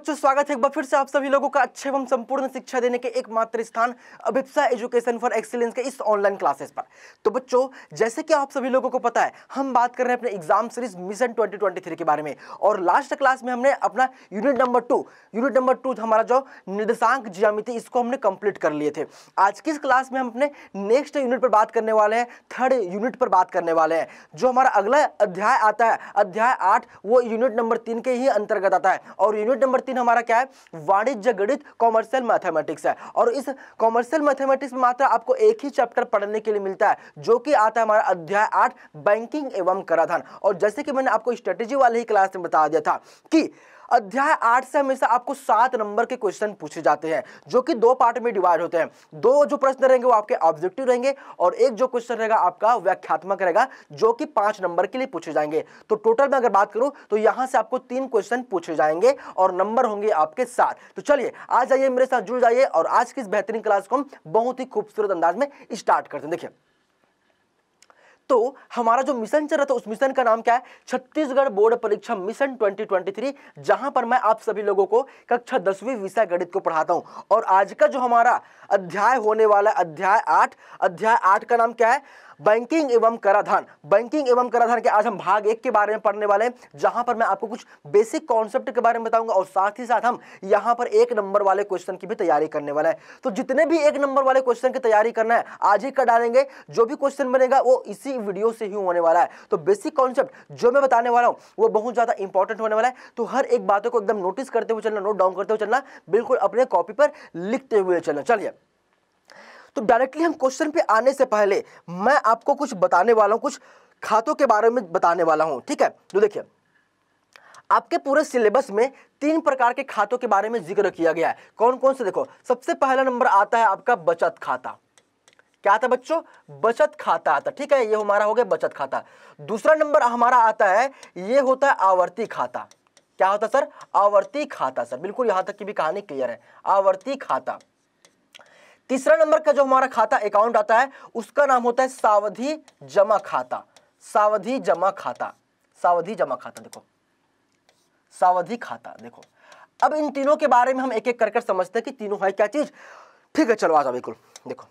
बच्चों स्वागत है एक बार फिर से आप सभी लोगों का अच्छे एवं संपूर्ण शिक्षा देने के एकमात्र स्थान अभिप्सा एजुकेशन फॉर एक्सीलेंस के इस ऑनलाइन क्लासेस पर तो बच्चों जैसे कि आप सभी लोगों को पता है हम बात कर रहे हैं अपने एग्जाम सीरीज मिशन 2023 के बारे में और लास्ट क्लास में हमने अपना unit number two unit number two हमारा जो निर्देशांक जियामिति इसको हमने कंप्लीट कर लिए थे आज की इस क्लास में हम अपने नेक्स्ट यूनिट पर बात करने वाले हैं थर्ड यूनिट पर बात करने वाले हैं जो हमारा अगला अध्याय आता है अध्याय आठ वो यूनिट नंबर तीन के ही अंतर्गत आता है और यूनिट नंबर तीन हमारा क्या है वाणिज्य गणित कॉमर्शियल मैथमेटिक्स है और इस कॉमर्शियल मैथमेटिक्स में मात्र आपको एक ही चैप्टर पढ़ने के लिए मिलता है जो कि आता है हमारा अध्याय आठ बैंकिंग एवं कराधान और जैसे कि मैंने आपको स्ट्रेटेजी वाले ही क्लास में बता दिया था कि अध्याय आठ से हमेशा आपको सात नंबर के क्वेश्चन पूछे जाते हैं जो कि दो पार्ट में डिवाइड होते हैं दो जो प्रश्न रहेंगे वो आपके ऑब्जेक्टिव रहेंगे और एक जो क्वेश्चन रहेगा आपका व्याख्यात्मक रहेगा जो कि पांच नंबर के लिए पूछे जाएंगे तो टोटल में अगर बात करूं तो यहां से आपको तीन क्वेश्चन पूछे जाएंगे और नंबर होंगे आपके साथ तो चलिए आज आइए मेरे साथ जुड़ जाइए और आज की इस बेहतरीन क्लास को हम बहुत ही खूबसूरत अंदाज में स्टार्ट करते हैं देखिए तो हमारा जो मिशन चल रहा था उस मिशन का नाम क्या है छत्तीसगढ़ बोर्ड परीक्षा मिशन 2023 जहां पर मैं आप सभी लोगों को कक्षा दसवीं विषय गणित को पढ़ाता हूं और आज का जो हमारा अध्याय होने वाला अध्याय आठ अध्याय आठ का नाम क्या है बैंकिंग एवं कराधान बैंकिंग एवं कराधान के आज हम भाग एक के बारे में पढ़ने वाले हैं जहां पर मैं आपको कुछ बेसिक कॉन्सेप्ट के बारे में बताऊंगा और साथ ही साथ हम यहां पर एक नंबर वाले क्वेश्चन की भी तैयारी करने वाले हैं तो जितने भी एक नंबर वाले क्वेश्चन की तैयारी करना है आज ही कर डालेंगे जो भी क्वेश्चन बनेगा वो इसी वीडियो से ही होने वाला है तो बेसिक कॉन्सेप्ट जो मैं बताने वाला हूँ वो बहुत ज्यादा इंपॉर्टेंट होने वाला है तो हर एक बातों को एकदम नोटिस करते हुए चलना नोट डाउन करते हुए चलना बिल्कुल अपने कॉपी पर लिखते हुए चलना चलिए तो डायरेक्टली हम क्वेश्चन पे आने से पहले मैं आपको कुछ बताने वाला हूँ कुछ खातों के बारे में बताने वाला हूँ ठीक है तो देखिए आपके पूरे सिलेबस में तीन प्रकार के खातों के बारे में जिक्र किया गया है कौन कौन से देखो सबसे पहला नंबर आता है आपका बचत खाता क्या आता है बच्चों बचत खाता आता ठीक है ये हमारा हो गया बचत खाता दूसरा नंबर हमारा आता है ये होता है आवर्ती खाता क्या होता है सर आवर्ती खाता सर बिल्कुल यहाँ तक की भी कहानी क्लियर है आवर्ती खाता तीसरा नंबर का जो हमारा खाता अकाउंट आता है उसका नाम होता है सावधि जमा खाता सावधि जमा खाता सावधि जमा खाता देखो सावधि खाता देखो अब इन तीनों के बारे में हम एक एक कर कर समझते हैं कि तीनों है क्या चीज ठीक है चलो आ जाओ बिल्कुल देखो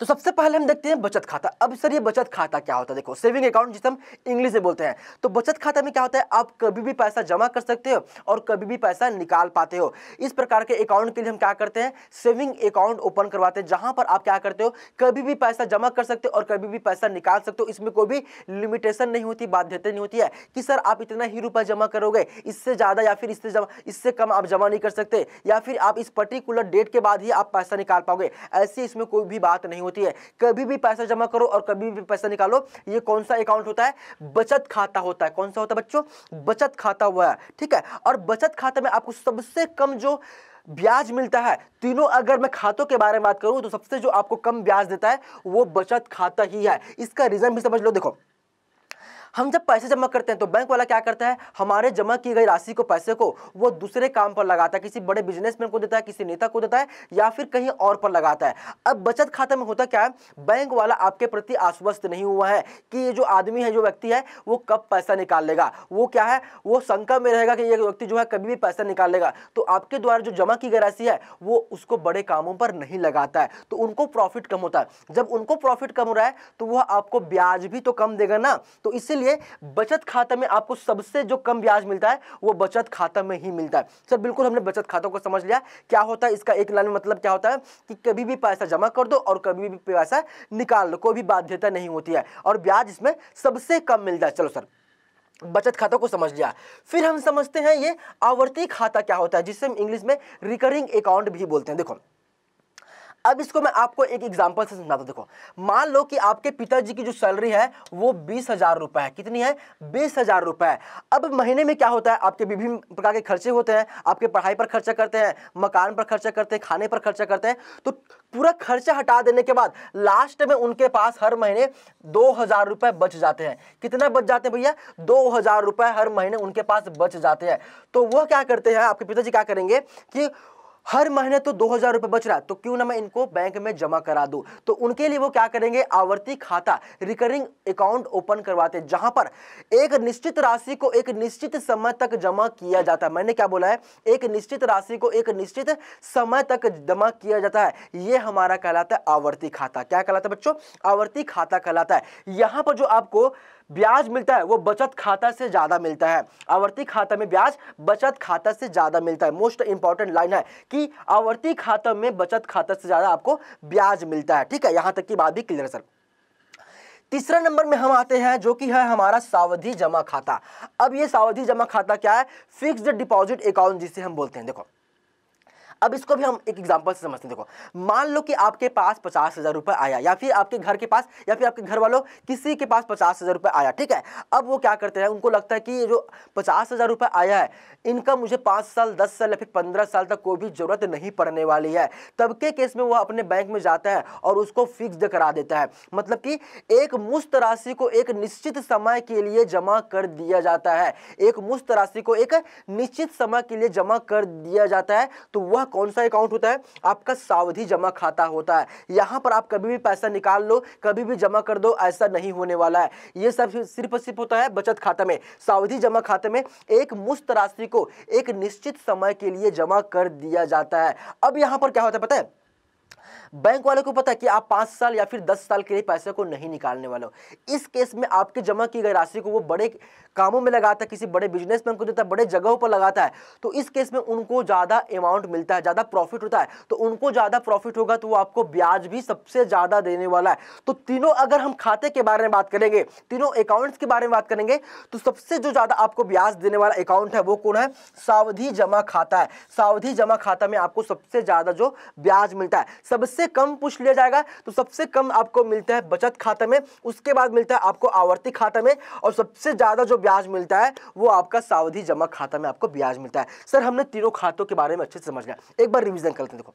तो सबसे पहले हम देखते हैं बचत खाता अब सर ये बचत खाता क्या होता है देखो सेविंग अकाउंट जिसे हम इंग्लिश में बोलते हैं तो बचत खाता में क्या होता है आप कभी भी पैसा जमा कर सकते हो और कभी भी पैसा निकाल पाते हो इस प्रकार के अकाउंट के लिए हम क्या करते हैं सेविंग अकाउंट ओपन करवाते हैं जहां पर आप क्या करते हो कभी भी पैसा जमा कर सकते हो और कभी भी पैसा निकाल सकते हो इसमें कोई भी लिमिटेशन नहीं होती बाध्यता नहीं होती है कि सर आप इतना ही रुपया जमा करोगे इससे ज़्यादा या फिर इससे जमा इससे कम आप जमा नहीं कर सकते या फिर आप इस पर्टिकुलर डेट के बाद ही आप पैसा निकाल पाओगे ऐसी इसमें कोई भी बात नहीं होती है कभी भी पैसा जमा करो और कभी भी पैसा निकालो ये कौन सा अकाउंट होता है बचत खाता होता है कौन सा होता है बच्चों बचत खाता हुआ है ठीक है और बचत खाता में आपको सबसे कम जो ब्याज मिलता है तीनों अगर मैं खातों के बारे में बात करूं तो सबसे जो आपको कम ब्याज देता है वो बचत खाता ही है इसका रीजन भी समझ लो देखो हम जब पैसे जमा करते हैं तो बैंक वाला क्या करता है हमारे जमा की गई राशि को पैसे को वो दूसरे काम पर लगाता है किसी बड़े बिजनेसमैन को देता है किसी नेता को देता है या फिर कहीं और पर लगाता है अब बचत खाते में होता क्या है बैंक वाला आपके प्रति आश्वस्त नहीं हुआ है कि ये जो आदमी है जो व्यक्ति है वो कब पैसा निकाल लेगा वो क्या है वो शंका में रहेगा कि ये व्यक्ति जो है कभी भी पैसा निकाल लेगा तो आपके द्वारा जो जमा की गई राशि है वो उसको बड़े कामों पर नहीं लगाता है तो उनको प्रॉफिट कम होता है जब उनको प्रॉफिट कम हो रहा है तो वह आपको ब्याज भी तो कम देगा ना तो इसीलिए लिए बचत खाता में आपको सबसे जो कम ब्याज मिलता है वो बचत खाता में ही मिलता है सर बिल्कुल हमने बचत खातों को समझ लिया क्या होता है इसका एक लाइन में मतलब क्या होता है कि कभी भी पैसा जमा कर दो और कभी भी पैसा निकाल लो कोई भी बाध्यता नहीं होती है और ब्याज इसमें सबसे कम मिलता है चलो सर बचत खाता को समझ लिया फिर हम समझते हैं ये आवर्ती खाता क्या होता है जिसे हम इंग्लिश में रिकरिंग अकाउंट भी बोलते हैं देखो अब इसको मैं आपको एक एग्जाम्पल से समझाता देखो मान लो कि आपके पिताजी की जो सैलरी है वो बीस हज़ार रुपये है कितनी है बीस हज़ार रुपये है अब महीने में क्या होता है आपके विभिन्न प्रकार के खर्चे होते हैं आपके पढ़ाई पर खर्चा करते हैं मकान पर खर्चा करते हैं खाने पर खर्चा करते हैं तो पूरा खर्चा हटा देने के बाद लास्ट में उनके पास हर महीने दो हज़ार रुपये बच जाते हैं कितना बच जाते हैं भैया दो हज़ार रुपये हर महीने उनके पास बच जाते हैं तो वह क्या करते हैं आपके पिताजी क्या करेंगे कि हर महीने तो दो हजार रुपये बच रहा है तो क्यों ना मैं इनको बैंक में जमा करा दू तो उनके लिए वो क्या करेंगे आवर्ती खाता रिकरिंग अकाउंट ओपन करवाते हैं पर एक निश्चित राशि को एक निश्चित समय तक जमा किया जाता है मैंने क्या बोला है एक निश्चित राशि को एक निश्चित समय तक जमा किया जाता है ये हमारा कहलाता है आवर्ती खाता क्या कहलाता है बच्चों आवर्ती खाता कहलाता है यहां पर जो आपको ब्याज मिलता है वो बचत खाता से ज़्यादा मिलता है आवर्ती खाता में ब्याज बचत खाता से ज़्यादा मिलता है मोस्ट इंपॉर्टेंट लाइन है कि आवर्ती खाता में बचत खाता से ज़्यादा आपको ब्याज मिलता है ठीक है यहां तक की बात भी क्लियर सर तीसरा नंबर में हम आते हैं जो कि है हमारा सावधि जमा खाता अब ये सावधि जमा खाता क्या है फिक्स्ड डिपॉजिट अकाउंट जिसे हम बोलते हैं देखो अब इसको भी हम एक एग्जाम्पल से समझते हैं देखो मान लो कि आपके पास पचास हज़ार रुपये आया या फिर आपके घर के पास या फिर आपके घर वालों किसी के पास पचास हज़ार रुपये आया ठीक है अब वो क्या करते हैं उनको लगता है कि जो पचास हज़ार रुपये आया है इनका मुझे पाँच साल दस साल या फिर पंद्रह साल तक कोई भी ज़रूरत नहीं पड़ने वाली है तब के केस में वो अपने बैंक में जाता है और उसको फिक्स करा देता है मतलब कि एक मुस्त राशि को एक निश्चित समय के लिए जमा कर दिया जाता है एक मुस्त राशि को एक निश्चित समय के लिए जमा कर दिया जाता है तो वह कौन सा अकाउंट होता है आपका सावधि जमा खाता होता है यहां पर आप कभी भी पैसा निकाल लो कभी भी जमा कर दो ऐसा नहीं होने वाला है यह सब सिर्फ सिर्फ होता है बचत खाता में सावधि जमा खाते में एक मुस्त राशि को एक निश्चित समय के लिए जमा कर दिया जाता है अब यहां पर क्या होता है पता है बैंक वाले को पता है कि आप पांच साल या फिर दस साल के लिए पैसे को नहीं निकालने वाले हो इस केस में आपके जमा की गई राशि को वो बड़े कामों में लगाता है किसी बड़े बिजनेस में उनको देता है बड़े जगहों पर लगाता है तो इस केस में उनको ज़्यादा अमाउंट मिलता है ज़्यादा प्रॉफिट होता है तो उनको ज़्यादा प्रॉफिट होगा तो वो आपको ब्याज भी सबसे ज़्यादा देने वाला है तो तीनों अगर हम खाते के बारे में बात करेंगे तीनों अकाउंट्स के बारे में बात करेंगे तो सबसे जो ज़्यादा आपको ब्याज देने वाला अकाउंट है वो कौन है सावधि जमा खाता है सावधि जमा खाता में आपको सबसे ज़्यादा जो ब्याज मिलता है सबसे सबसे कम पूछ लिया जाएगा तो सबसे कम आपको मिलता है बचत खाते में उसके बाद मिलता है आपको आवर्ती खाता में और सबसे ज़्यादा जो ब्याज मिलता है वो आपका सावधि जमा खाता में आपको ब्याज मिलता है सर हमने तीनों खातों के बारे में अच्छे से समझ लिया एक बार रिविजन करते हैं देखो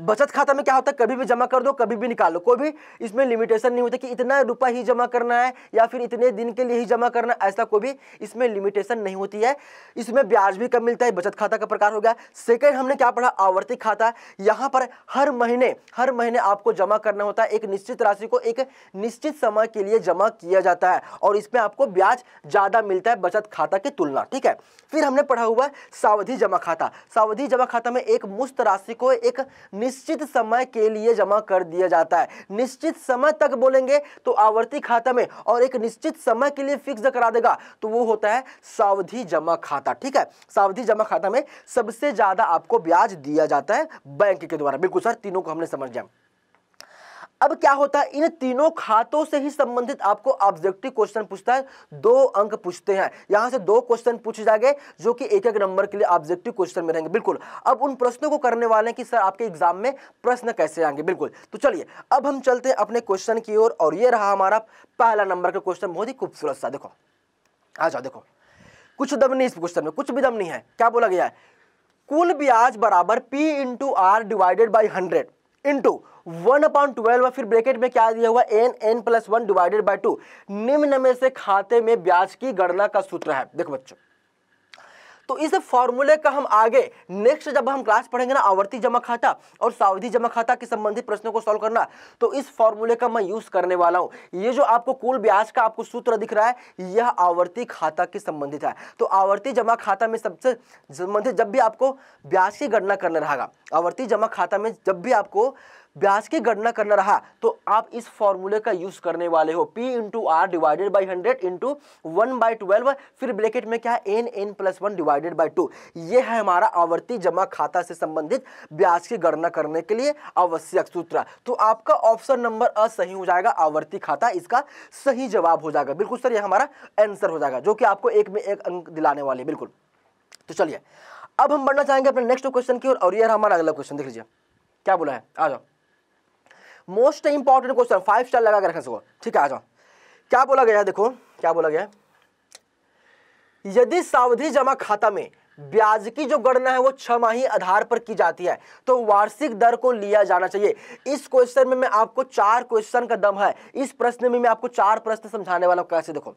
बचत खाता में क्या होता है कभी भी जमा कर दो कभी भी निकालो कोई भी इसमें लिमिटेशन नहीं होता कि इतना रुपया ही जमा करना है या फिर इतने दिन के लिए ही जमा करना ऐसा कोई भी इसमें लिमिटेशन नहीं होती है इसमें ब्याज भी कम मिलता है बचत खाता का प्रकार हो गया सेकेंड हमने क्या पढ़ा आवर्ती खाता यहाँ पर हर महीने हर महीने आपको जमा करना होता है एक निश्चित राशि को एक निश्चित समय के लिए जमा किया जाता है और इसमें आपको ब्याज ज़्यादा मिलता है बचत खाता की तुलना ठीक है फिर हमने पढ़ा हुआ सावधि जमा खाता सावधि जमा खाता में एक मुश्त राशि को एक निश्चित समय के लिए जमा कर दिया जाता है निश्चित समय तक बोलेंगे तो आवर्ती खाता में और एक निश्चित समय के लिए फिक्स करा देगा तो वो होता है सावधि जमा खाता ठीक है सावधि जमा खाता में सबसे ज्यादा आपको ब्याज दिया जाता है बैंक के द्वारा बिल्कुल सर तीनों को हमने समझ जाए अब क्या होता है इन तीनों खातों से ही संबंधित आपको ऑब्जेक्टिव क्वेश्चन पूछता है दो अंक पूछते हैं यहां से दो क्वेश्चन पूछे जाएंगे जो कि एक एक नंबर के लिए ऑब्जेक्टिव क्वेश्चन में रहेंगे बिल्कुल अब उन प्रश्नों को करने वाले हैं कि सर आपके एग्जाम में प्रश्न कैसे आएंगे बिल्कुल तो चलिए अब हम चलते हैं अपने क्वेश्चन की ओर और, और ये रहा हमारा पहला नंबर का क्वेश्चन बहुत ही खूबसूरत सा देखो आ जाओ देखो कुछ दम नहीं इस क्वेश्चन में कुछ भी दम नहीं है क्या बोला गया है कुल ब्याज बराबर P into R divided by hundred into one upon twelve फिर ब्रेकेट में क्या दिया हुआ N N plus one divided by two निम्न में से खाते में ब्याज की गणना का सूत्र है देखो बच्चों तो इस फॉर्मूले का हम आगे नेक्स्ट जब हम क्लास पढ़ेंगे ना आवर्ती जमा खाता और सावधि जमा खाता के संबंधित प्रश्नों को सॉल्व करना तो इस फॉर्मूले का मैं यूज करने वाला हूँ ये जो आपको कुल ब्याज का आपको सूत्र दिख रहा है यह आवर्ती खाता के संबंधित है तो आवर्ती जमा खाता में सबसे संबंधित जब भी आपको ब्याज की गणना करना रहेगा आवर्ती जमा खाता में जब भी आपको ब्याज की गणना करना रहा तो आप इस फॉर्मूले का यूज करने वाले हो P into R divided by hundred into one by twelve फिर ब्रेकेट में क्या है N N plus one divided by two ये है हमारा आवर्ती जमा खाता से संबंधित ब्याज की गणना करने के लिए आवश्यक सूत्र तो आपका ऑप्शन नंबर अ सही हो जाएगा आवर्ती खाता इसका सही जवाब हो जाएगा बिल्कुल सर यह हमारा आंसर हो जाएगा जो कि आपको एक में एक अंक दिलाने वाले बिल्कुल तो चलिए अब हम बढ़ना चाहेंगे अपने नेक्स्ट क्वेश्चन की ओर और, और ये हमारा अगला क्वेश्चन देख लीजिए क्या बोला है आ जाओ most important question five star लगा के रखने सको ठीक है आ जाओ क्या बोला गया है देखो क्या बोला गया यदि सावधि जमा खाता में ब्याज की जो गणना है वो छमाही आधार पर की जाती है तो वार्षिक दर को लिया जाना चाहिए इस क्वेश्चन में मैं आपको चार क्वेश्चन का दम है इस प्रश्न में मैं आपको चार प्रश्न समझाने वाला हूं कैसे देखो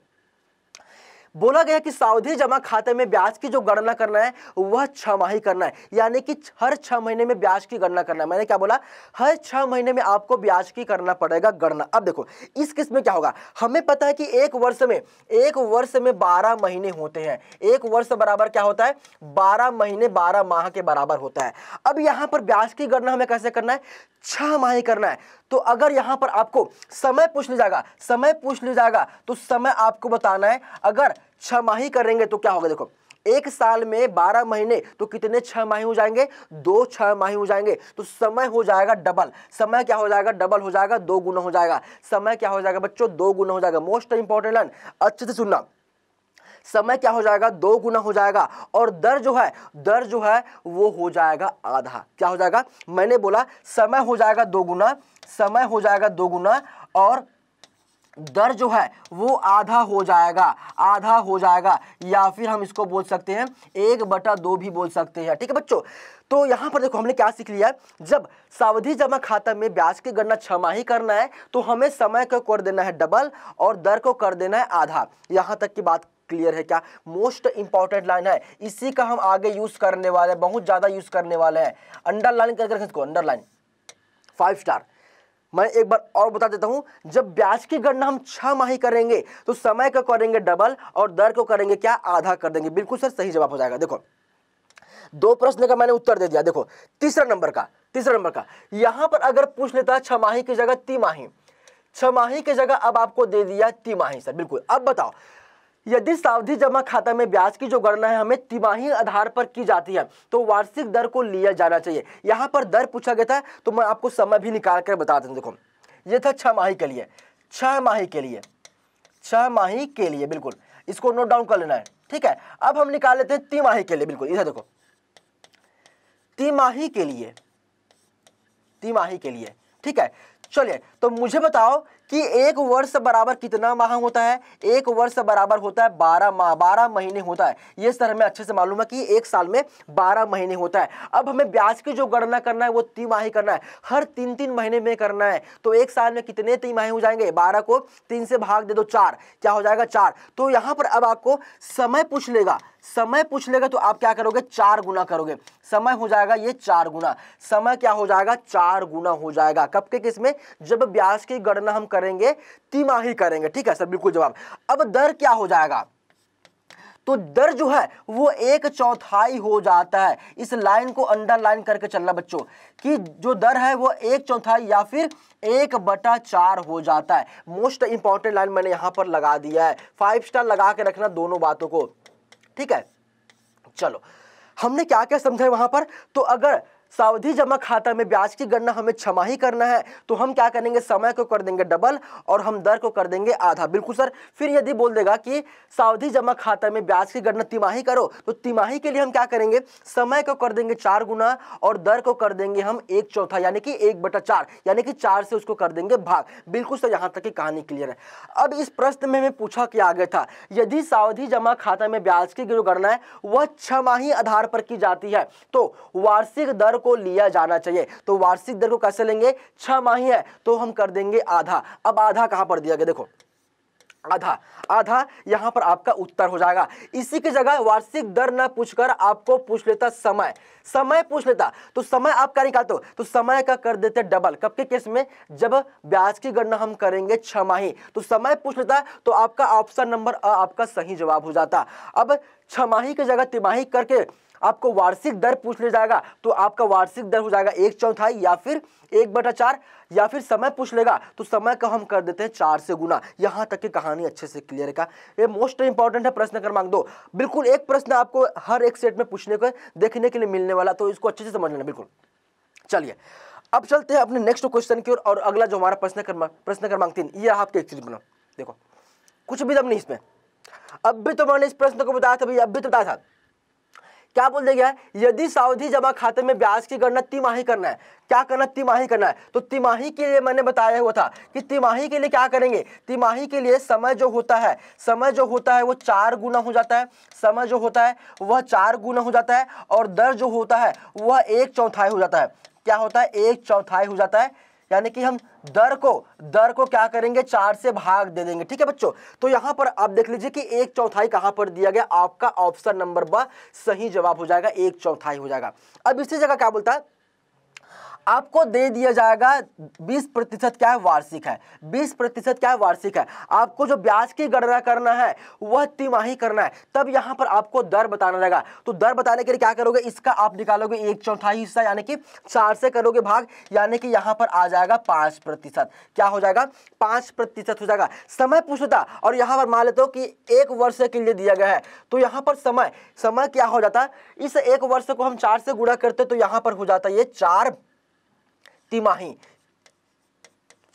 बोला गया कि सावधि जमा खाते में ब्याज की जो गणना करना है वह छमाही करना है यानी कि हर छह महीने में ब्याज की गणना करना है मैंने क्या बोला हर छह महीने में आपको ब्याज की करना पड़ेगा गणना अब देखो इस किस्म में क्या होगा हमें पता है कि एक वर्ष में एक वर्ष में बारह महीने होते हैं एक वर्ष बराबर क्या होता है बारह महीने बारह माह के बराबर होता है अब यहां पर ब्याज की गणना हमें कैसे करना है छह माह करना है तो अगर यहां पर आपको समय पूछ लिया जाएगा समय पूछ लिया जाएगा तो समय आपको बताना है अगर छमाही करेंगे तो क्या होगा देखो एक साल में बारह महीने तो कितने छह माही हो जाएंगे दो छह माही हो जाएंगे तो समय हो जाएगा डबल समय क्या हो जाएगा डबल हो जाएगा दो गुना हो जाएगा समय क्या हो जाएगा बच्चों दो गुना हो जाएगा मोस्ट इंपॉर्टेंट लाइन अच्छे से सुनना समय क्या हो जाएगा दो गुना हो जाएगा और दर जो है दर जो है वो हो जाएगा आधा क्या हो जाएगा मैंने बोला समय हो जाएगा दो गुना समय हो जाएगा दो गुना और दर जो है वो आधा हो जाएगा आधा हो जाएगा या फिर हम इसको बोल सकते हैं एक बटा दो भी बोल सकते हैं ठीक है बच्चों तो यहाँ पर देखो हमने क्या सीख लिया जब सावधि जमा खाता में ब्याज की गणना छमाही करना है तो हमें समय को कर देना है डबल और दर को कर देना है आधा यहाँ तक की बात क्लियर है क्या मोस्ट इंपॉर्टेंट लाइन है इसी का हम आगे यूज़ करने वाले हैं बहुत ज़्यादा यूज़ करने वाले हैं अंडरलाइन करके रखें इसको अंडरलाइन फाइव स्टार मैं एक बार और बता देता हूं जब ब्याज की गणना हम छह माही करेंगे तो समय का करेंगे डबल और दर को करेंगे क्या आधा कर देंगे बिल्कुल सर सही जवाब हो जाएगा देखो दो प्रश्न का मैंने उत्तर दे दिया देखो तीसरा नंबर का तीसरा नंबर का यहां पर अगर पूछ लेता छमाही की जगह तिमाही छमाही की जगह अब आपको दे दिया तिमाही सर बिल्कुल अब बताओ यदि सावधि जमा खाता में ब्याज की जो गणना है हमें तिमाही आधार पर की जाती है तो वार्षिक दर को लिया जाना चाहिए यहाँ पर दर पूछा गया था तो मैं आपको समय भी निकाल कर बता दें देखो ये था छह माही के लिए छह माही के लिए छह माही के लिए बिल्कुल इसको नोट डाउन कर लेना है ठीक है अब हम निकाल लेते हैं तिमाही के लिए बिल्कुल इधर देखो तिमाही के लिए तिमाही के लिए ठीक है चलिए तो मुझे बताओ कि एक वर्ष बराबर कितना माह होता है एक वर्ष बराबर होता है बारह माह बारह महीने होता है ये सर हमें अच्छे से मालूम है कि एक साल में बारह महीने होता है अब हमें ब्याज की जो गणना करना है वो तिमाही करना है हर तीन तीन महीने में करना है तो एक साल में कितने तिमाही हो जाएंगे बारह को तीन से भाग दे दो चार क्या हो जाएगा चार तो यहाँ पर अब आपको समय पूछ लेगा समय पूछ लेगा तो आप क्या करोगे चार गुना करोगे समय हो जाएगा ये चार गुना समय क्या हो जाएगा चार गुना हो जाएगा कब के किस में जब ब्याज की गणना हम करेंगे तिमाही करेंगे ठीक है सर बिल्कुल जवाब अब दर क्या हो जाएगा तो दर जो है वो एक चौथाई हो जाता है इस लाइन को अंडरलाइन करके चलना बच्चों कि जो दर है वो एक चौथाई या फिर एक बटा चार हो जाता है मोस्ट इंपॉर्टेंट लाइन मैंने यहां पर लगा दिया है फाइव स्टार लगा के रखना दोनों बातों को ठीक है चलो हमने क्या क्या समझा वहां पर तो अगर सावधि जमा खाता में ब्याज की गणना हमें छमाही करना है तो हम क्या करेंगे समय को कर देंगे डबल और हम दर को कर देंगे आधा बिल्कुल सर फिर यदि बोल देगा कि सावधि जमा खाता में ब्याज की गणना तिमाही करो तो तिमाही के लिए हम क्या करेंगे समय को कर देंगे चार गुना और दर को कर देंगे हम एक चौथा यानी कि एक बटा चार यानी कि चार से उसको कर देंगे भाग बिल्कुल सर यहाँ तक की कहानी क्लियर है अब इस प्रश्न में हमें पूछा किया गया था यदि सावधि जमा खाता में ब्याज की जो गणना है वह छमाही आधार पर की जाती है तो वार्षिक दर दर को लिया जाना चाहिए तो वार्षिक दर को कैसे लेंगे छह माह है तो हम कर देंगे आधा अब आधा कहां पर दिया गया देखो आधा आधा यहां पर आपका उत्तर हो जाएगा इसी की जगह वार्षिक दर ना पूछकर आपको पूछ लेता समय समय पूछ लेता तो समय आप क्या निकालते हो तो समय का कर देते डबल कब के केस में जब ब्याज की गणना हम करेंगे छमाही तो समय पूछ लेता तो आपका ऑप्शन नंबर आपका सही जवाब हो जाता अब छमाही की जगह तिमाही करके आपको वार्षिक दर पूछ लिया जाएगा तो आपका वार्षिक दर हो जाएगा एक चौथाई या फिर एक बटा चार या फिर समय पूछ लेगा तो समय का हम कर देते हैं चार से गुना यहाँ तक की कहानी अच्छे से क्लियर का ये मोस्ट इंपॉर्टेंट है प्रश्न क्रमांक दो बिल्कुल एक प्रश्न आपको हर एक सेट में पूछने को देखने के लिए मिलने वाला तो इसको अच्छे से समझ लेना बिल्कुल चलिए अब चलते हैं अपने नेक्स्ट क्वेश्चन की ओर और अगला जो हमारा प्रश्न प्रश्न क्रमांक तीन ये आपके एक चीज बना देखो कुछ भी दम नहीं इसमें अब भी तो मैंने इस प्रश्न को बताया था भाई अब भी तो बताया था क्या बोल दिया गया है यदि सावधि जमा खाते में ब्याज की गणना तिमाही करना है क्या करना तिमाही करना है तो तिमाही के लिए मैंने बताया हुआ था कि तिमाही के लिए क्या करेंगे तिमाही के लिए समय जो होता है समय जो होता है वो चार गुना हो जाता है समय जो होता है वह चार गुना हो जाता है और दर जो होता है वह एक चौथाई हो जाता है क्या होता है एक चौथाई हो जाता है यानी कि हम दर को दर को क्या करेंगे चार से भाग दे देंगे ठीक है बच्चों तो यहां पर आप देख लीजिए कि एक चौथाई कहां पर दिया गया आपका ऑप्शन नंबर ब सही जवाब हो जाएगा एक चौथाई हो जाएगा अब इसी जगह क्या बोलता है आपको दे दिया जाएगा 20 प्रतिशत क्या है वार्षिक है 20 प्रतिशत क्या है वार्षिक है आपको जो ब्याज की गणना करना है वह तिमाही करना है तब यहाँ पर आपको दर बताना रहेगा तो दर बताने के लिए क्या करोगे इसका आप निकालोगे एक चौथाई हिस्सा यानी कि चार से करोगे भाग यानी कि यहाँ पर आ जाएगा पाँच प्रतिशत क्या हो जाएगा पाँच प्रतिशत हो जाएगा समय पूछता और यहाँ पर मान लेते हो कि एक वर्ष के लिए दिया गया है तो यहाँ पर समय समय क्या हो जाता इस एक वर्ष को हम चार से गुणा करते तो यहाँ पर हो जाता ये चार तिमाही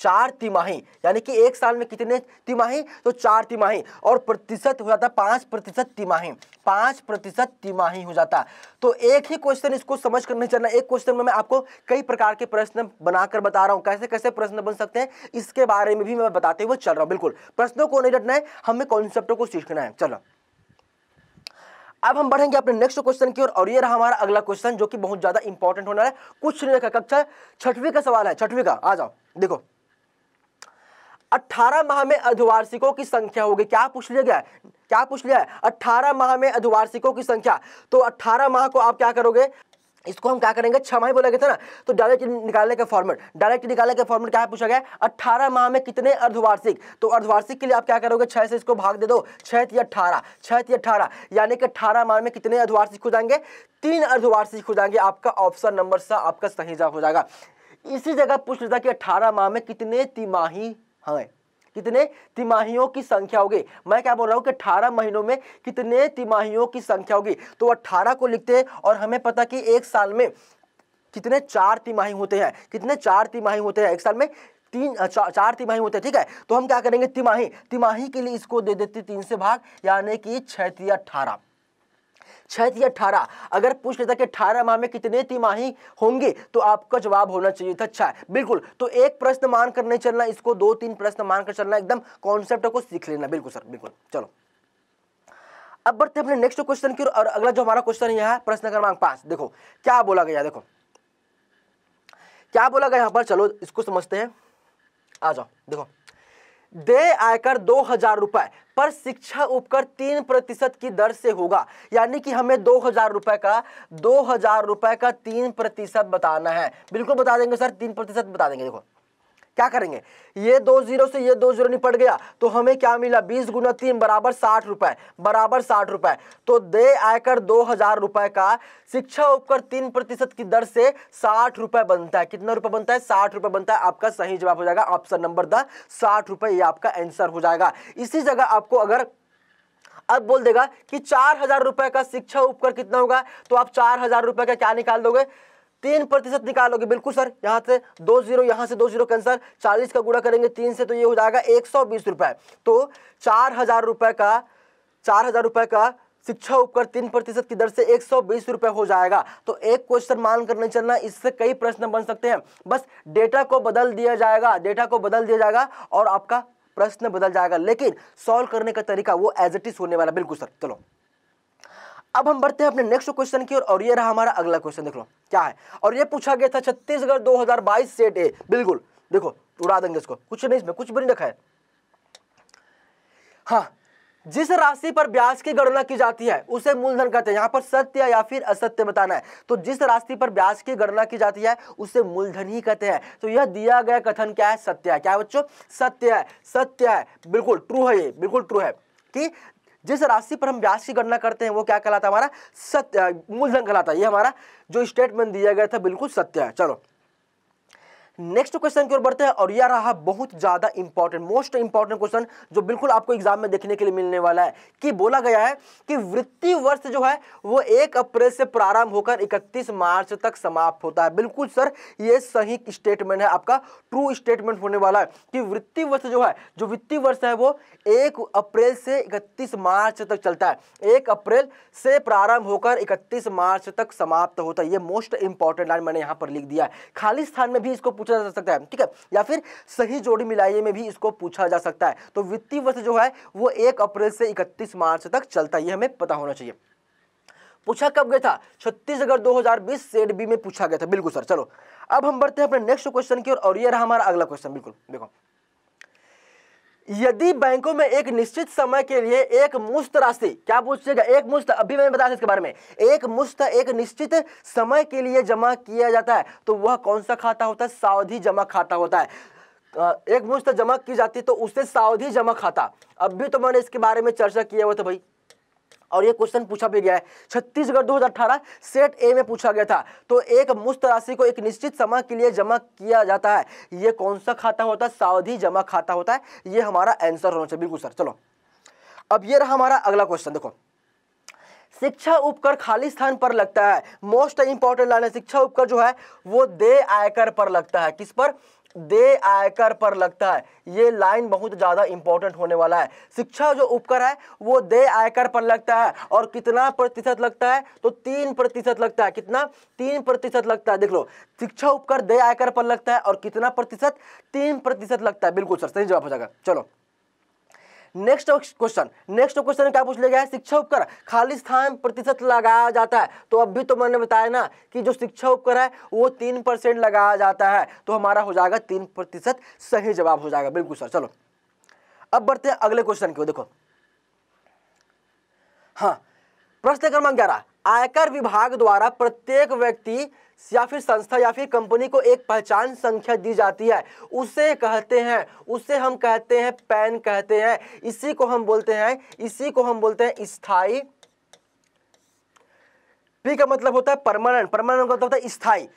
चार तिमाही यानी कि एक साल में कितने तिमाही तो चार तिमाही और प्रतिशत हो जाता पांच प्रतिशत तिमाही पांच प्रतिशत तिमाही हो जाता तो एक ही क्वेश्चन इसको समझ कर नहीं चलना एक क्वेश्चन में मैं आपको कई प्रकार के प्रश्न बनाकर बता रहा हूं कैसे कैसे प्रश्न बन सकते हैं इसके बारे में भी मैं बताते हुए चल रहा हूं बिल्कुल प्रश्नों को नहीं डटना है हमें कॉन्सेप्टों को सीखना है चलो अब हम बढ़ेंगे अपने नेक्स्ट क्वेश्चन की और, और ये रहा हमारा अगला क्वेश्चन जो कि बहुत ज्यादा इंपॉर्टेंट होना है कुछ नहीं रखा कक्षा छठवीं का सवाल है छठवीं का आ जाओ देखो 18 माह में अधिवार्षिकों की संख्या होगी क्या पूछ लिया गया क्या पूछ लिया है 18 माह में अधिवार्षिकों की संख्या तो 18 माह को आप क्या करोगे इसको हम क्या करेंगे छह माह बोला गया था ना तो डायरेक्ट निकालने का फॉर्मेट डायरेक्ट निकालने का फॉर्मेट क्या पूछा गया अट्ठारह माह में कितने अर्धवार्षिक तो अर्धवार्षिक के लिए आप क्या करोगे छह से इसको भाग दे दो छह या अठारह छह या अठारह यानी कि अठारह माह में कितने अर्धवार्षिक हो जाएंगे तीन अर्धवार्षिक हो जाएंगे आपका ऑप्शन नंबर सा आपका सही जा हो जाएगा इसी जगह पूछ लेता कि अट्ठारह माह में कितने तिमाही हैं कितने तिमाहियों की संख्या होगी मैं क्या बोल रहा हूँ कि अठारह महीनों में कितने तिमाहियों की संख्या होगी तो अट्ठारह को लिखते हैं और हमें पता कि एक साल में कितने चार तिमाही होते हैं कितने चार तिमाही होते हैं एक साल में तीन चा, चार तिमाही होते हैं ठीक है तो हम क्या करेंगे तिमाही तिमाही के लिए इसको दे देते तीन से भाग यानी कि छः अट्ठारह छह या अठारह अगर पूछ लेता कि अठारह माह में कितने तिमाही होंगे तो आपका जवाब होना चाहिए था छह बिल्कुल तो एक प्रश्न मान कर नहीं चलना इसको दो तीन प्रश्न मान कर चलना एकदम कॉन्सेप्ट को सीख लेना बिल्कुल सर बिल्कुल चलो अब बढ़ते अपने नेक्स्ट क्वेश्चन की और अगला जो हमारा क्वेश्चन यहाँ है प्रश्न क्रमांक पांच देखो क्या बोला गया देखो क्या बोला गया यहां पर चलो इसको समझते हैं आ जाओ देखो देय आयकर दो हजार रुपए पर शिक्षा उपकर तीन प्रतिशत की दर से होगा यानी कि हमें दो हजार रुपए का दो हजार रुपए का तीन प्रतिशत बताना है बिल्कुल बता देंगे सर तीन प्रतिशत बता देंगे देखो क्या करेंगे ये दो जीरो से ये दो जीरो निपट गया तो हमें क्या मिला बीस गुना तीन बराबर साठ रुपए बराबर साठ रुपए तो दे आयकर दो हजार रुपए का शिक्षा उपकर तीन प्रतिशत की दर से साठ रुपए बनता है कितना रुपए बनता है साठ रुपए बनता है आपका सही जवाब हो जाएगा ऑप्शन नंबर द साठ रुपए ये आपका आंसर हो जाएगा इसी जगह आपको अगर अब बोल देगा कि चार हजार रुपए का शिक्षा उपकर कितना होगा तो आप चार हजार रुपए का क्या निकाल दोगे तीन प्रतिशत निकालोगे बिल्कुल सर यहाँ से दो जीरो यहाँ से दो जीरो कैंसर चालीस का गुड़ा करेंगे तीन से तो ये हो जाएगा एक सौ बीस रुपये तो चार हज़ार रुपये का चार हज़ार रुपये का शिक्षा उपकर तीन प्रतिशत की दर से एक सौ बीस रुपये हो जाएगा तो एक क्वेश्चन मान कर नहीं चलना इससे कई प्रश्न बन सकते हैं बस डेटा को बदल दिया जाएगा डेटा को बदल दिया जाएगा और आपका प्रश्न बदल जाएगा लेकिन सॉल्व करने का तरीका वो एज इट इज होने वाला बिल्कुल सर चलो अब हम बढ़ते हैं अपने नेक्स्ट क्वेश्चन की और, और ये रहा हमारा अगला क्वेश्चन देख लो क्या है और ये पूछा गया था छत्तीसगढ़ 2022 सेट ए बिल्कुल देखो उड़ा देंगे इसको कुछ नहीं इसमें कुछ भी नहीं रखा है हाँ जिस राशि पर ब्याज की गणना की जाती है उसे मूलधन कहते हैं यहां पर सत्य या फिर असत्य बताना है तो जिस राशि पर ब्याज की गणना की जाती है उसे मूलधन ही कहते हैं तो यह दिया गया कथन क्या है सत्य है क्या है बच्चों सत्य है सत्य है बिल्कुल ट्रू है ये बिल्कुल ट्रू है कि जिस राशि पर हम ब्याज की गणना करते हैं वो क्या कहलाता है हमारा सत्य मूलधन कहलाता है ये हमारा जो स्टेटमेंट दिया गया था बिल्कुल सत्य है चलो नेक्स्ट क्वेश्चन की ओर बढ़ते हैं और यह रहा बहुत ज्यादा इंपॉर्टेंट मोस्ट इंपॉर्टेंट क्वेश्चन जो बिल्कुल आपको एग्जाम में देखने के लिए मिलने वाला है कि बोला गया है कि वित्तीय वर्ष जो है वो एक अप्रैल से प्रारंभ होकर इकतीस मार्च तक समाप्त होता है बिल्कुल सर यह सही स्टेटमेंट है आपका ट्रू स्टेटमेंट होने वाला है कि वित्तीय वर्ष जो है जो वित्तीय वर्ष है वो एक अप्रैल से इकतीस मार्च तक चलता है एक अप्रैल से प्रारंभ होकर इकतीस मार्च तक समाप्त होता है यह मोस्ट इंपॉर्टेंट लाइन मैंने यहां पर लिख दिया है खाली स्थान में भी इसको पूछा जा सकता है ठीक है या फिर सही जोड़ी मिलाइए में भी इसको पूछा जा सकता है तो वित्तीय वर्ष जो है वो एक अप्रैल से इकतीस मार्च तक चलता है ये हमें पता होना चाहिए पूछा कब गया था छत्तीसगढ़ 2020 सेट बी में पूछा गया था बिल्कुल सर चलो अब हम बढ़ते हैं अपने नेक्स्ट क्वेश्चन की और, और ये रहा हमारा अगला क्वेश्चन बिल्कुल देखो यदि बैंकों में एक निश्चित समय के लिए एक मुश्त राशि क्या पूछिएगा एक मुश्त अभी मैंने बताया इसके बारे में एक मुश्त एक निश्चित समय के लिए जमा किया जाता है तो वह कौन सा खाता होता है सावधि जमा खाता होता है एक मुश्त जमा की जाती है तो उससे सावधि जमा खाता अब भी तो मैंने इसके बारे में चर्चा किया हुआ था भाई और ये क्वेश्चन पूछा भी गया है छत्तीसगढ़ 2018 सेट ए में पूछा गया था तो एक मुस्त राशि को एक निश्चित समय के लिए जमा किया जाता है ये कौन सा खाता होता है सावधि जमा खाता होता है ये हमारा आंसर होना चाहिए बिल्कुल सर चलो अब ये रहा हमारा अगला क्वेश्चन देखो शिक्षा उपकर खाली स्थान पर लगता है मोस्ट इंपॉर्टेंट लाइन है शिक्षा उपकर जो है वो दे आयकर पर लगता है किस पर दे आयकर पर लगता है ये लाइन बहुत ज़्यादा इंपॉर्टेंट होने वाला है शिक्षा जो उपकर है वो दे आयकर पर लगता है और कितना प्रतिशत लगता है तो तीन प्रतिशत लगता है कितना तीन प्रतिशत लगता है देख लो शिक्षा उपकर दे आयकर पर लगता है और कितना प्रतिशत तीन प्रतिशत लगता है बिल्कुल सर सही जवाब हो जाएगा चलो नेक्स्ट क्वेश्चन नेक्स्ट क्वेश्चन क्या पूछ लिया गया है शिक्षा उपकर खाली स्थान प्रतिशत लगाया जाता है तो अब भी तो मैंने बताया ना कि जो शिक्षा उपकर है वो तीन परसेंट लगाया जाता है तो हमारा हो जाएगा तीन प्रतिशत सही जवाब हो जाएगा बिल्कुल सर चलो अब बढ़ते हैं अगले क्वेश्चन की देखो हाँ प्रश्न क्रमांक ग्यारह आयकर विभाग द्वारा प्रत्येक व्यक्ति या फिर संस्था या फिर कंपनी को एक पहचान संख्या दी जाती है उसे कहते हैं उसे हम कहते हैं पैन कहते हैं इसी को हम बोलते हैं इसी को हम बोलते हैं स्थाई पी का मतलब होता है परमानेंट परमानेंट का मतलब होता है स्थाई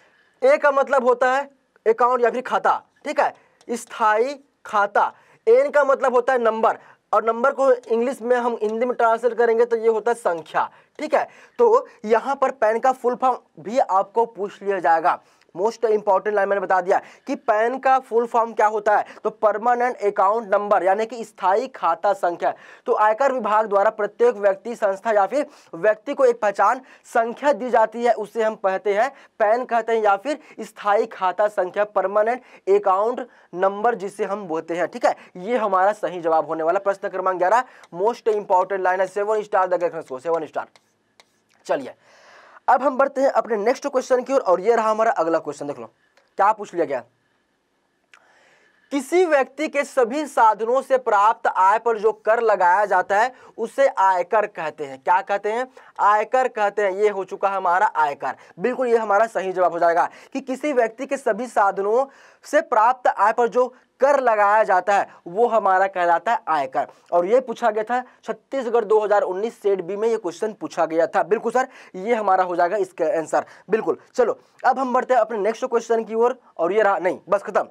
ए का मतलब होता है अकाउंट या फिर खाता ठीक है स्थाई खाता एन का मतलब होता है नंबर और नंबर को इंग्लिश में हम हिंदी में ट्रांसलेट करेंगे तो ये होता है संख्या ठीक है तो यहाँ पर पेन का फुल फॉर्म भी आपको पूछ लिया जाएगा मोस्ट इंपॉर्टेंट लाइन मैंने बता दिया कि पैन का फुल फॉर्म क्या होता है तो परमानेंट अकाउंट नंबर यानी कि स्थायी खाता संख्या तो आयकर विभाग द्वारा प्रत्येक व्यक्ति संस्था या फिर व्यक्ति को एक पहचान संख्या दी जाती है उसे हम कहते हैं पैन कहते हैं या फिर स्थायी खाता संख्या परमानेंट अकाउंट नंबर जिसे हम बोलते हैं ठीक है ये हमारा सही जवाब होने वाला प्रश्न क्रमांक ग्यारह मोस्ट इंपॉर्टेंट लाइन है seven star the seven star चलिए अब हम बढ़ते हैं अपने नेक्स्ट क्वेश्चन की ओर और ये रहा हमारा अगला क्वेश्चन देख लो क्या पूछ लिया गया किसी व्यक्ति के सभी साधनों से प्राप्त आय पर जो कर लगाया जाता है उसे आयकर कहते हैं क्या कहते हैं आयकर कहते हैं ये हो चुका है हमारा आयकर बिल्कुल ये हमारा सही जवाब हो जाएगा कि किसी व्यक्ति के सभी साधनों से प्राप्त आय पर जो कर लगाया जाता है वो हमारा कहलाता है आयकर और ये पूछा गया था छत्तीसगढ़ 2019 सेट बी में ये क्वेश्चन पूछा गया था बिल्कुल सर ये हमारा हो जाएगा इसका आंसर बिल्कुल चलो अब हम बढ़ते हैं अपने नेक्स्ट क्वेश्चन की ओर और, और ये रहा नहीं बस खत्म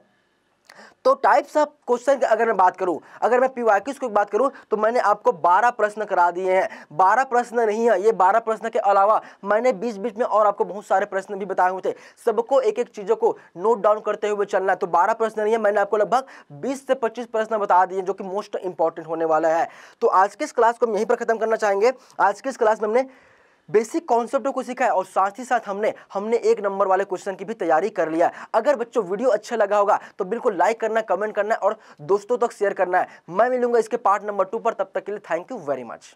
तो टाइप्स ऑफ क्वेश्चन की अगर मैं बात करूँ अगर मैं पी वाई की बात करूँ तो मैंने आपको बारह प्रश्न करा दिए हैं बारह प्रश्न नहीं है ये बारह प्रश्न के अलावा मैंने बीच बीच में और आपको बहुत सारे प्रश्न भी बताए हुए थे सबको एक एक चीज़ों को नोट डाउन करते हुए चलना है तो बारह प्रश्न नहीं है मैंने आपको लगभग बीस से पच्चीस प्रश्न बता दिए जो कि मोस्ट इंपॉर्टेंट होने वाला है तो आज की इस क्लास को हम यहीं पर खत्म करना चाहेंगे आज की इस क्लास में हमने बेसिक कॉन्सेप्ट को सीखा है और साथ ही साथ हमने हमने एक नंबर वाले क्वेश्चन की भी तैयारी कर लिया है अगर बच्चों वीडियो अच्छा लगा होगा तो बिल्कुल लाइक करना कमेंट करना और दोस्तों तक शेयर करना है मैं मिलूंगा इसके पार्ट नंबर टू पर तब तक के लिए थैंक यू वेरी मच